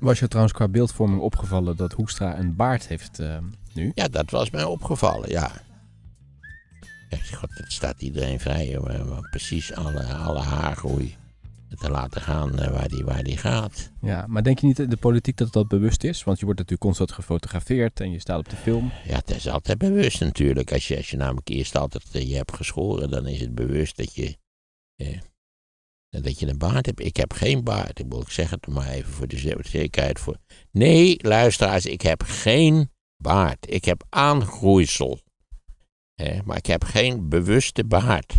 Was je trouwens qua beeldvorming opgevallen dat Hoekstra een baard heeft eh, nu? Ja, dat was mij opgevallen, ja. God, het staat iedereen vrij om precies alle, alle haargroei te laten gaan eh, waar die, waar die gaat. Ja, maar denk je niet in de politiek dat dat bewust is? Want je wordt natuurlijk constant gefotografeerd en je staat op de film. Ja, het is altijd bewust natuurlijk. Als je, als je namelijk eerst altijd eh, je hebt geschoren, dan is het bewust dat je... Eh, dat je een baard hebt. Ik heb geen baard. Ik, wil, ik zeg het maar even voor de zekerheid. Voor. Nee, luisteraars, ik heb geen baard. Ik heb aangroeisel. maar ik heb geen bewuste baard.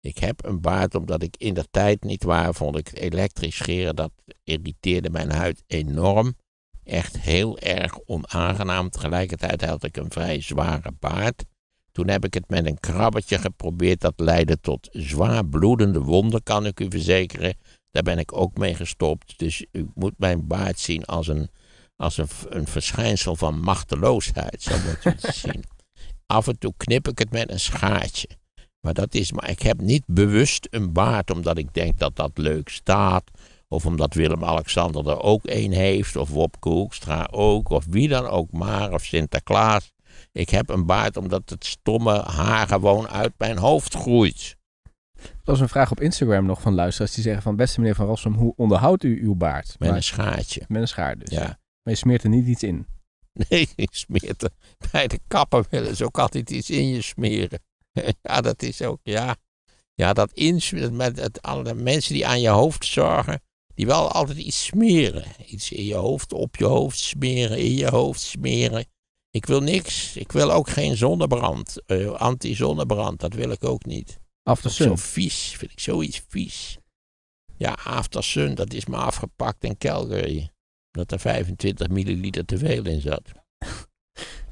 Ik heb een baard omdat ik in de tijd niet waar vond ik elektrisch scheren. Dat irriteerde mijn huid enorm. Echt heel erg onaangenaam. Tegelijkertijd had ik een vrij zware baard. Toen heb ik het met een krabbetje geprobeerd. Dat leidde tot zwaar bloedende wonden, kan ik u verzekeren. Daar ben ik ook mee gestopt. Dus u moet mijn baard zien als een, als een, verschijnsel van machteloosheid. Zo moet het zien. Af en toe knip ik het met een schaartje. Maar dat is, maar ik heb niet bewust een baard omdat ik denk dat dat leuk staat. Of omdat Willem-Alexander er ook een heeft. Of Wopke Hoekstra ook. Of wie dan ook maar. Of Sinterklaas. Ik heb een baard omdat het stomme haar gewoon uit mijn hoofd groeit. Er was een vraag op Instagram nog van luisteraars die zeggen van... Beste meneer Van Rossum, hoe onderhoudt u uw baard? Met een schaartje. Met een schaar dus, ja. Maar je smeert er niet iets in. Nee, je smeert er... Bij de kappen willen ze ook altijd iets in je smeren. ja, dat is ook, ja. Ja, dat insmeren met het, alle mensen die aan je hoofd zorgen... Die wel altijd iets smeren. Iets in je hoofd, op je hoofd smeren, in je hoofd smeren. Ik wil niks. Ik wil ook geen zonnebrand. Uh, Anti-zonnebrand, dat wil ik ook niet. After Zo vies, vind ik zoiets vies. Ja, aftersun, dat is me afgepakt in Calgary. Eh, dat er 25 milliliter te veel in zat.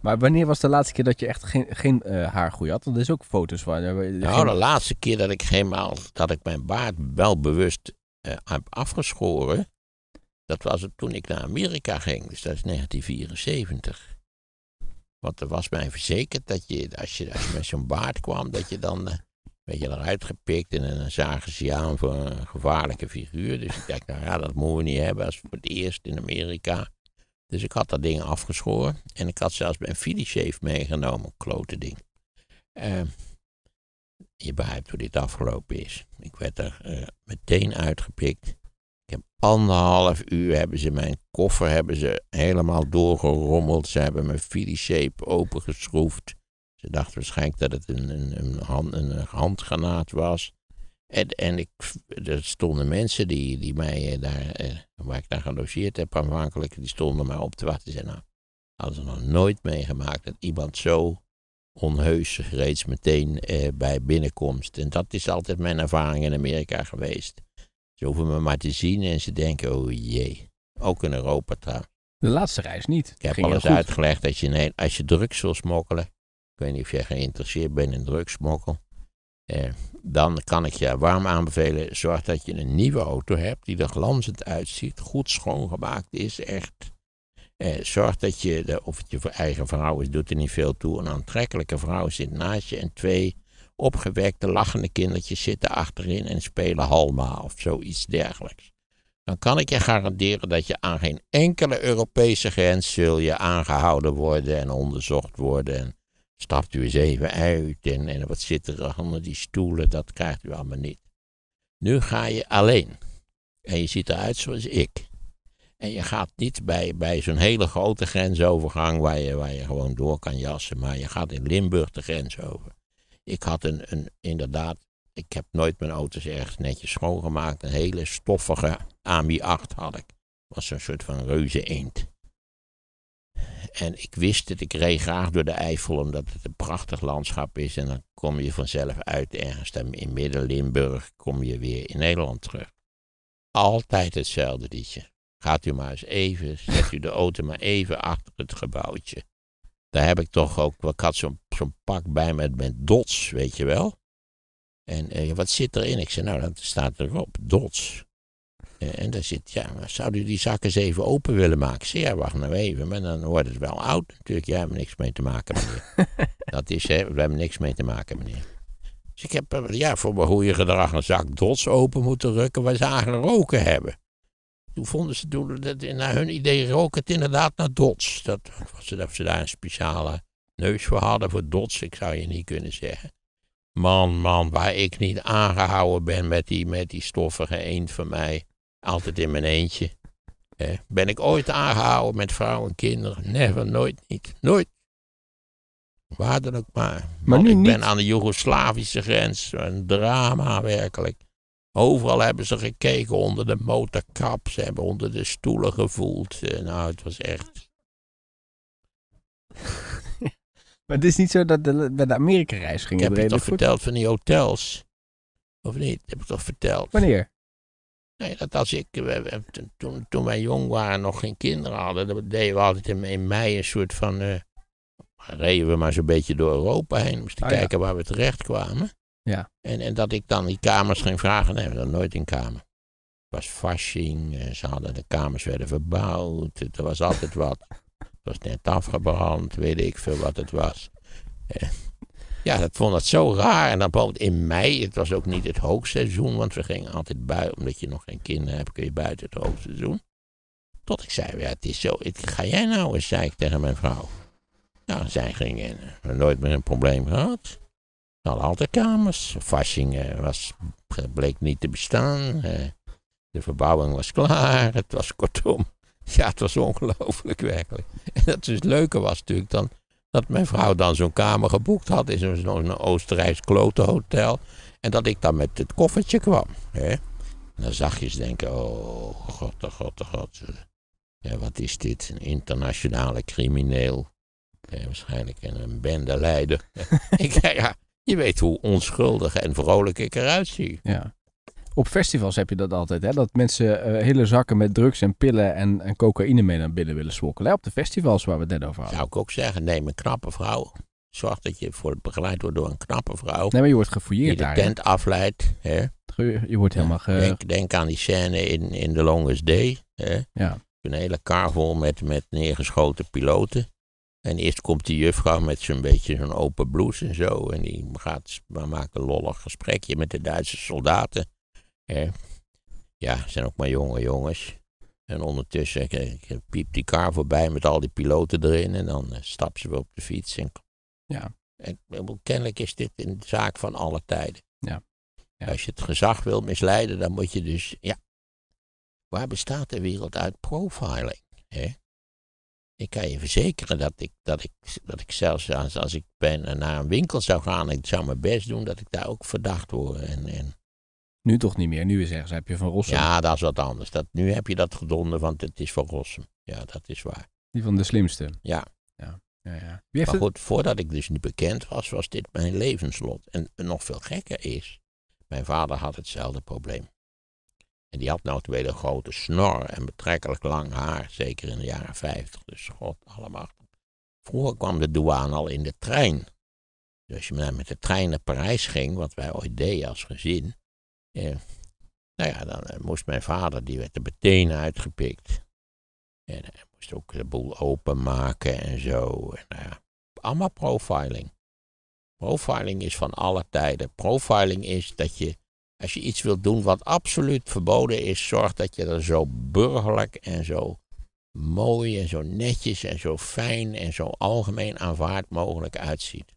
Maar wanneer was de laatste keer dat je echt geen, geen uh, haargroei had? Dat is ook foto's van. nou, de laatste keer dat ik, geen dat ik mijn baard wel bewust heb afgeschoren, dat was toen ik naar Amerika ging. Dus dat is 1974. Want er was mij verzekerd dat je, als je, als je met zo'n baard kwam, dat je dan. een eh, beetje eruit gepikt en dan zagen ze je aan voor een gevaarlijke figuur. Dus ik dacht, nou ja, dat moeten we niet hebben als voor het eerst in Amerika. Dus ik had dat ding afgeschoren. En ik had zelfs mijn filishave meegenomen, klote ding. Ehm, je begrijpt hoe dit afgelopen is. Ik werd er eh, meteen uitgepikt. Ik heb anderhalf uur hebben ze mijn koffer hebben ze helemaal doorgerommeld. Ze hebben mijn filishape opengeschroefd. Ze dachten waarschijnlijk dat het een, een, een, hand, een handgranaat was. En, en ik, er stonden mensen die, die mij eh, daar, eh, waar ik daar gelogeerd heb aanvankelijk, die stonden mij op te wachten. Ze nou, hadden ze nog nooit meegemaakt dat iemand zo onheus reeds meteen eh, bij binnenkomst. En dat is altijd mijn ervaring in Amerika geweest. Ze hoeven me maar te zien en ze denken, oh jee. Ook in Europa trouwens. De laatste reis niet. Ik heb Ging al eens uitgelegd dat je, nee, als je drugs wil smokkelen, ik weet niet of jij geïnteresseerd bent in drugsmokkel, eh, dan kan ik je warm aanbevelen, zorg dat je een nieuwe auto hebt die er glanzend uitziet, goed schoongemaakt is, echt. Eh, zorg dat je, of het je eigen vrouw is, doet er niet veel toe, een aantrekkelijke vrouw zit naast je en twee, opgewekte, lachende kindertjes zitten achterin en spelen halma of zoiets dergelijks. Dan kan ik je garanderen dat je aan geen enkele Europese grens zul je aangehouden worden en onderzocht worden. En stapt u eens even uit en, en wat zit er onder die stoelen, dat krijgt u allemaal niet. Nu ga je alleen. En je ziet eruit zoals ik. En je gaat niet bij, bij zo'n hele grote grensovergang waar je, waar je gewoon door kan jassen, maar je gaat in Limburg de grens over. Ik had een, een, inderdaad, ik heb nooit mijn auto's ergens netjes schoongemaakt. Een hele stoffige AMI 8 had ik. Was een soort van reuze eend. En ik wist het, ik reed graag door de Eifel omdat het een prachtig landschap is. En dan kom je vanzelf uit ergens in Midden-Limburg, kom je weer in Nederland terug. Altijd hetzelfde liedje. Gaat u maar eens even, zet u de auto maar even achter het gebouwtje. Daar heb ik toch ook, ik had zo'n zo'n pak bij met, met dots, weet je wel. En eh, wat zit erin? Ik zei, nou, dat staat erop, dots. Eh, en daar zit, ja, zou u die zak eens even open willen maken? Ik zei, ja, wacht nou even, maar dan wordt het wel oud natuurlijk. Jij hebt niks mee te maken, meneer. dat is, hè, we hebben niks mee te maken, meneer. Dus ik heb eh, ja, voor mijn goede gedrag een zak dots open moeten rukken waar ze eigenlijk roken hebben. Toen vonden ze, naar hun idee rook het inderdaad naar dots. Dat, was ze, ze daar een speciale neus voor hadden voor dots, ik zou je niet kunnen zeggen. Man, man, waar ik niet aangehouden ben met die, met die stoffige eend van mij. Altijd in mijn eentje. ben ik ooit aangehouden met vrouwen en kinderen? Never, nooit niet. Nooit. Waar dan ook maar. maar nu ik ben aan de Joegoslavische grens. Een drama werkelijk. Overal hebben ze gekeken onder de motorkap. Ze hebben onder de stoelen gevoeld. Eh, nou, het was echt Maar het is niet zo dat we bij de Amerika-reis ging ik Heb je toch verteld van die hotels? Of niet? Heb ik toch verteld? Wanneer? Nee, dat als ik, toen, toen wij jong waren, nog geen kinderen hadden, dan deden we altijd in, mei een soort van, uh, reden we maar zo'n beetje door Europa heen, om te ah, kijken waar we terecht kwamen. Ja. En, en dat ik dan die kamers ging vragen, nee, we nooit een kamer. Het was fasching, eh, ze hadden de kamers werden verbouwd, er was altijd wat was net afgebrand, weet ik veel wat het was. Eh, ja, dat vond het zo raar. En dan bijvoorbeeld in mei, het was ook niet het hoogseizoen, want we gingen altijd buiten, omdat je nog geen kinderen hebt, kun je buiten het hoogseizoen. Tot ik zei, ja, het is zo, ga jij nou eens, zei ik tegen mijn vrouw. Nou, zij ging eh, nooit meer een probleem gehad. Al hadden altijd kamers. Vashing eh, was, bleek niet te bestaan. De verbouwing was klaar. Het was kortom ja, het was ongelooflijk werkelijk. En dat dus het leuke was natuurlijk dan dat mijn vrouw dan zo'n kamer geboekt had in zo'n Oostenrijks klotenhotel. En dat ik dan met het koffertje kwam. Hè? En dan zachtjes denken, oh god, oh god, oh god. Ja, wat is dit? Een internationale crimineel. Ja, waarschijnlijk een bendeleider. ik, ja, je weet hoe onschuldig en vrolijk ik eruit zie. Ja. Op festivals heb je dat altijd, hè? dat mensen eh, hele zakken met drugs en pillen en, en cocaïne mee naar binnen willen smokkelen. Op de festivals waar we het net over hadden. Zou ik ook zeggen, neem een knappe vrouw. Zorg dat je voor begeleid wordt door een knappe vrouw. Nee, maar je wordt gefouilleerd Die de daar, tent afleid, afleidt. Hè? Je, wordt helemaal... Denk, aan die scène in, in The Longest Day. Hè? Ja. Een hele kar vol met, met neergeschoten piloten. En eerst komt die juffrouw met zo'n beetje zo'n open blouse en zo. En die gaat, maken een lollig gesprekje met de Duitse soldaten. Ja, zijn ook maar jonge jongens. En ondertussen eh, piep piept die car voorbij met al die piloten erin. En dan eh, stap ze weer op de fiets. En, ja. En, kennelijk is dit een zaak van alle tijden. Ja. Als je het gezag wilt misleiden, dan moet je dus. Ja. Waar bestaat de wereld uit profiling? Hè? Ik kan je verzekeren dat ik, dat ik, dat ik zelfs als, als ik ben, eh, naar een winkel zou gaan, ik zou mijn best doen dat ik daar ook verdacht word. En, en nu toch niet meer. Nu zeggen ze, heb je van Rossum. Ja, dat is wat anders. Dat, nu heb je dat gedonden, want het is van Rossum. Ja, dat is waar. Die van de slimste. Ja. ja. ja, ja. maar goed, voordat ik dus niet bekend was, was dit mijn levenslot. En nog veel gekker is, mijn vader had hetzelfde probleem. En die had nou twee de grote snor en betrekkelijk lang haar, zeker in de jaren 50. Dus god allemaal. Vroeger kwam de douane al in de trein. Dus als je met de trein naar Parijs ging, wat wij ooit deden als gezin, eh, nou ja, dan eh, moest mijn vader, die werd er meteen uitgepikt. En hij moest ook de boel openmaken en zo. En, nou ja, allemaal profiling. Profiling is van alle tijden. Profiling is dat je, als je iets wilt doen wat absoluut verboden is, zorg dat je er zo burgerlijk en zo mooi en zo netjes en zo fijn en zo algemeen aanvaard mogelijk uitziet.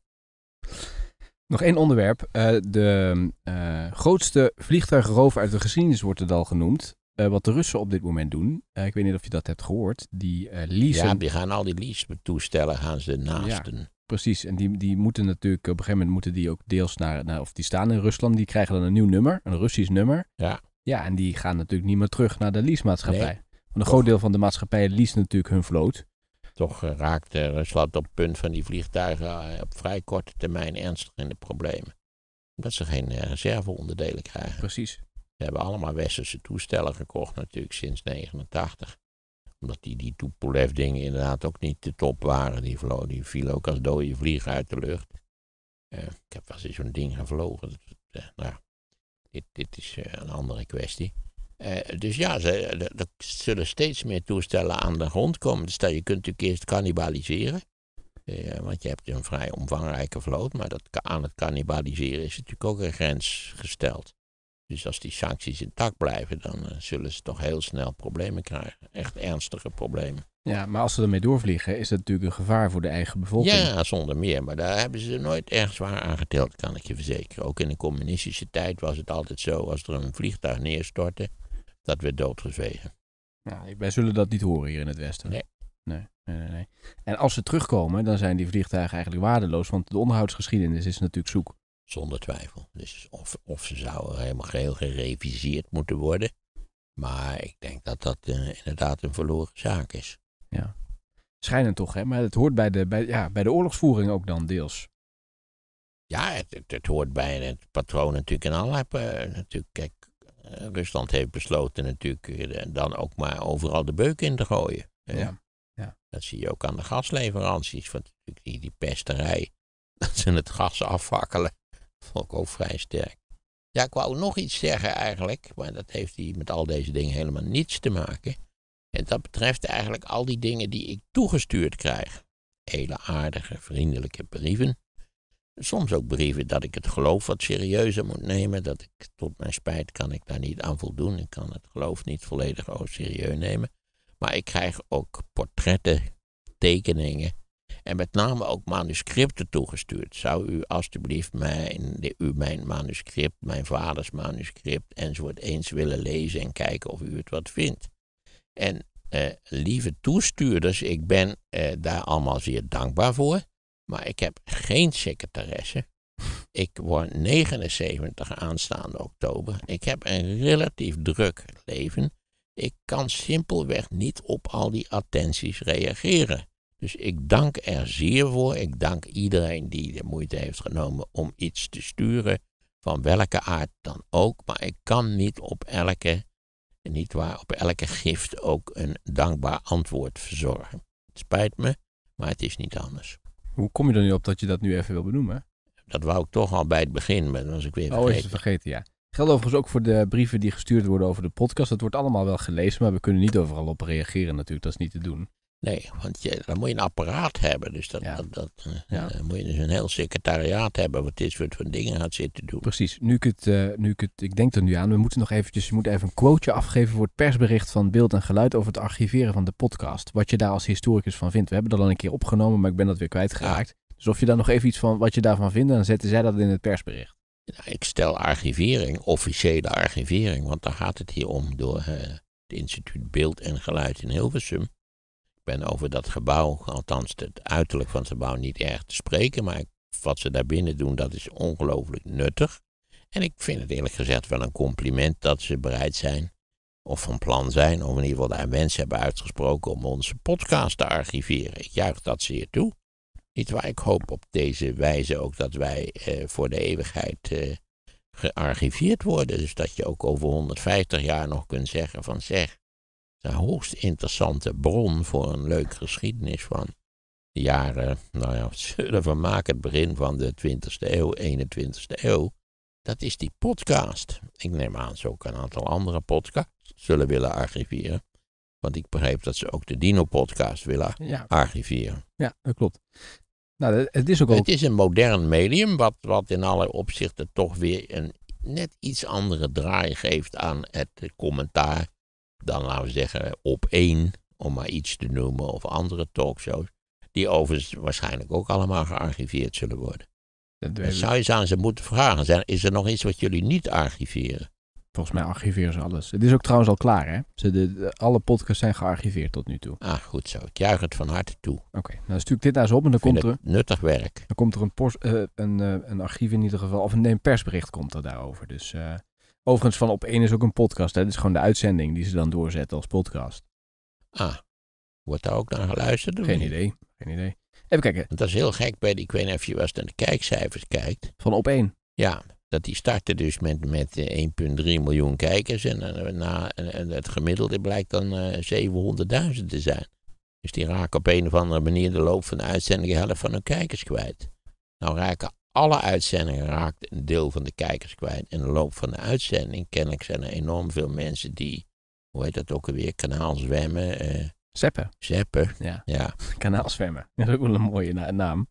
Nog één onderwerp. Eh, de uh, grootste vliegtuigroof uit de geschiedenis wordt het al genoemd. Eh, wat de Russen op dit moment doen. ik weet niet of je dat hebt gehoord. Die leasen. Ja, die gaan al die lease-toestellen gaan ze naasten. precies. En die, die moeten natuurlijk op een gegeven moment moeten die ook deels naar, naar. Of die staan in Rusland. Die krijgen dan een nieuw nummer. Een Russisch nummer. Ja. Ja, en die gaan natuurlijk niet meer terug naar de leasemaatschappij. Nee. Want een groot deel van de maatschappij lease natuurlijk hun vloot. Toch eh, raakte Rusland eh, op het punt van die vliegtuigen eh, op vrij korte termijn ernstig in de problemen. Omdat ze geen reserveonderdelen krijgen. Precies. Ze hebben allemaal westerse toestellen gekocht natuurlijk sinds 1989. Omdat die, die Tupolev dingen inderdaad ook niet de top waren. Die, vlo die viel ook als dode vliegen uit de lucht. ik heb wel eens zo'n ding gevlogen. Dat, nou, dit, dit is een andere kwestie. Eh, dus ja, ze, er eh, zullen steeds meer toestellen aan de grond komen. Dus stel, je kunt natuurlijk eerst cannibaliseren. Eh, want je hebt een vrij omvangrijke vloot. Maar dat, aan het cannibaliseren is natuurlijk ook een grens gesteld. Dus als die sancties intact blijven, dan zullen ze toch heel snel problemen krijgen. Echt ernstige problemen. Ja, maar als ze ermee doorvliegen, is dat natuurlijk een gevaar voor de eigen bevolking. Ja, zonder meer. Maar daar hebben ze nooit erg zwaar aan geteld, kan ik je verzekeren. Ook in de communistische tijd was het altijd zo, als er een vliegtuig neerstortte, dat werd doodgezwegen. Nou, wij zullen dat niet horen hier in het Westen. Nee. Nee, nee, nee. En als ze terugkomen, dan zijn die vliegtuigen eigenlijk waardeloos, want de onderhoudsgeschiedenis is natuurlijk zoek. Zonder twijfel. Dus of, of ze zouden helemaal geheel gereviseerd moeten worden. Maar ik denk dat dat eh, inderdaad een verloren zaak is. Ja. schijnen toch, hè? Maar het hoort bij de, bij, ja, bij de oorlogsvoering ook dan deels. Ja, het, het, hoort bij het patroon natuurlijk in allerlei... Uh, natuurlijk, kijk, eh, Rusland heeft besloten natuurlijk eh, dan ook maar overal de beuk in te gooien. Ja, ja. Dat zie je ook aan de gasleveranties. Want die, die pesterij, dat ze het gas afwakkelen. vond ook vrij sterk. Ja, ik wou nog iets zeggen eigenlijk, maar dat heeft hier met al deze dingen helemaal niets te maken. En dat betreft eigenlijk al die dingen die ik toegestuurd krijg. Hele aardige, vriendelijke brieven. Soms ook brieven dat ik het geloof wat serieuzer moet nemen. Dat ik, tot mijn spijt, kan ik daar niet aan voldoen. Ik kan het geloof niet volledig oh, serieus nemen. Maar ik krijg ook portretten, tekeningen en met name ook manuscripten toegestuurd. Zou u alstublieft mijn, u mijn manuscript, mijn vaders manuscript enzovoort eens willen lezen en kijken of u het wat vindt? En eh, lieve toestuurders, ik ben eh, daar allemaal zeer dankbaar voor. Maar ik heb geen secretaresse. Ik word 79 aanstaande oktober. Ik heb een relatief druk leven. Ik kan simpelweg niet op al die attenties reageren. Dus ik dank er zeer voor. Ik dank iedereen die de moeite heeft genomen om iets te sturen, van welke aard dan ook. Maar ik kan niet op elke, niet waar, op elke gift ook een dankbaar antwoord verzorgen. Het spijt me, maar het is niet anders. Hoe kom je er nu op dat je dat nu even wil benoemen? Dat wou ik toch al bij het begin, maar dan was ik weer vergeten. Oh, is het vergeten, ja. Geldt overigens ook voor de brieven die gestuurd worden over de podcast. Dat wordt allemaal wel gelezen, maar we kunnen niet overal op reageren natuurlijk. Dat is niet te doen. Nee, want je, dan moet je een apparaat hebben. Dus dat, dat, eh, eh, Dan moet je dus een heel secretariaat hebben wat dit soort van dingen gaat zitten doen. Precies. Nu ik, het, eh, nu ik het, ik denk er nu aan, we moeten nog eventjes, je moet even een quoteje afgeven voor het persbericht van Beeld en Geluid over het archiveren van de podcast. Wat je daar als historicus van vindt. We hebben dat al een keer opgenomen, maar ik ben dat weer kwijtgeraakt. Dus of je daar nog even iets van, wat je daarvan vindt, dan zetten zij dat in het persbericht. ik stel archivering, officiële archivering, want daar gaat het hier om door het instituut Beeld en Geluid in Hilversum en over dat gebouw, althans het uiterlijk van het gebouw, niet erg te spreken. Maar wat ze daarbinnen doen, dat is ongelooflijk nuttig. En ik vind het eerlijk gezegd wel een compliment dat ze bereid zijn, of van plan zijn, of in ieder geval daar wensen hebben uitgesproken om onze podcast te archiveren. Ik juich dat zeer toe. Niet waar, ik hoop op deze wijze ook dat wij eh, voor de eeuwigheid eh, gearchiveerd worden. Dus dat je ook over 150 jaar nog kunt zeggen van zeg, een hoogst interessante bron voor een leuk geschiedenis van de jaren, nou ja, zullen we maken, het begin van de 20e eeuw, 21e eeuw. Dat is die podcast. Ik neem aan, ze ook een aantal andere podcasts zullen willen archiveren. Want ik begreep dat ze ook de Dino-podcast willen archiveren. Ja, dat klopt. Nou, het, is ook het is een modern medium, wat, wat in alle opzichten toch weer een net iets andere draai geeft aan het commentaar dan laten we zeggen op één, om maar iets te noemen, of andere talkshows, die overigens waarschijnlijk ook allemaal gearchiveerd zullen worden. Dat zou je ze aan ze moeten vragen, zijn, is er nog iets wat jullie niet archiveren? Volgens mij archiveren ze alles. Het is ook trouwens al klaar, hè? Ze alle podcasts zijn gearchiveerd tot nu toe. Ah, goed zo. Ik juich het van harte toe. Oké, nou stuur ik dit naar ze op en dan komt er... nuttig werk. Dan komt er een, eh, een, eh, een archief in ieder geval, of een, persbericht komt er daarover. Dus eh, Overigens, van op één is ook een podcast. Hè? Dat is gewoon de uitzending die ze dan doorzetten als podcast. Ah, wordt daar ook naar geluisterd? Geen idee. Geen idee. Even kijken. Want dat is heel gek bij die, ik weet niet of je was dan naar de kijkcijfers kijkt. Van op één? Ja, dat die starten dus met, met 1,3 eh, miljoen kijkers. En, eh, na, en het gemiddelde blijkt dan 700.000 eh, te zijn. Dus die raken op een of andere manier de loop van de uitzending de helft van hun kijkers kwijt. Nou raken alle uitzendingen raakt een deel van de kijkers kwijt. In de loop van de uitzending, kennelijk, zijn er enorm veel mensen die, hoe heet dat ook alweer, kanaal zwemmen. Eh, zeppen. Zeppen. Ja. ja. Kanaal zwemmen. Dat is ook wel een mooie naam.